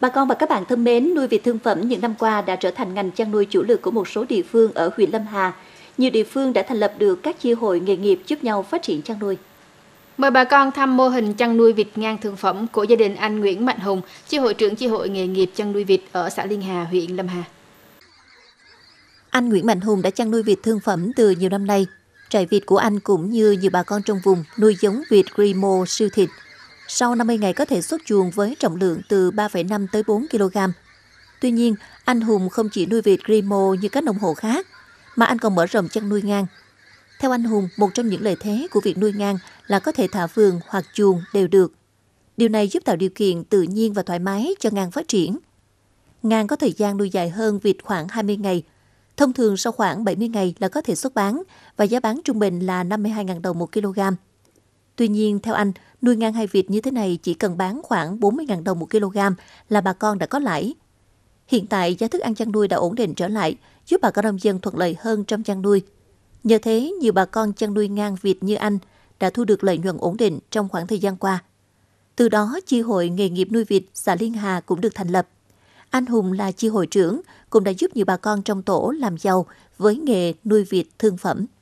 Bà con và các bạn thân mến, nuôi vịt thương phẩm những năm qua đã trở thành ngành chăn nuôi chủ lực của một số địa phương ở huyện Lâm Hà. Nhiều địa phương đã thành lập được các chi hội nghề nghiệp giúp nhau phát triển chăn nuôi. Mời bà con thăm mô hình chăn nuôi vịt ngang thương phẩm của gia đình anh Nguyễn Mạnh Hùng, chi hội trưởng chi hội nghề nghiệp chăn nuôi vịt ở xã Liên Hà, huyện Lâm Hà. Anh Nguyễn Mạnh Hùng đã chăn nuôi vịt thương phẩm từ nhiều năm nay. Trại vịt của anh cũng như nhiều bà con trong vùng nuôi giống vịt Grimo siêu thịt – sau 50 ngày có thể xuất chuồng với trọng lượng từ 3,5 tới 4 kg. Tuy nhiên, anh Hùng không chỉ nuôi vịt grimo như các nông hộ khác, mà anh còn mở rộng chăn nuôi ngang. Theo anh Hùng, một trong những lợi thế của việc nuôi ngang là có thể thả vườn hoặc chuồng đều được. Điều này giúp tạo điều kiện tự nhiên và thoải mái cho ngang phát triển. Ngang có thời gian nuôi dài hơn vịt khoảng 20 ngày. Thông thường sau khoảng 70 ngày là có thể xuất bán và giá bán trung bình là 52.000 đồng một kg. Tuy nhiên, theo anh, nuôi ngang hai vịt như thế này chỉ cần bán khoảng 40.000 đồng một kg là bà con đã có lãi. Hiện tại, giá thức ăn chăn nuôi đã ổn định trở lại, giúp bà con nông dân thuận lợi hơn trong chăn nuôi. Nhờ thế, nhiều bà con chăn nuôi ngang vịt như anh đã thu được lợi nhuận ổn định trong khoảng thời gian qua. Từ đó, chi hội nghề nghiệp nuôi vịt xã Liên Hà cũng được thành lập. Anh Hùng là chi hội trưởng, cũng đã giúp nhiều bà con trong tổ làm giàu với nghề nuôi vịt thương phẩm.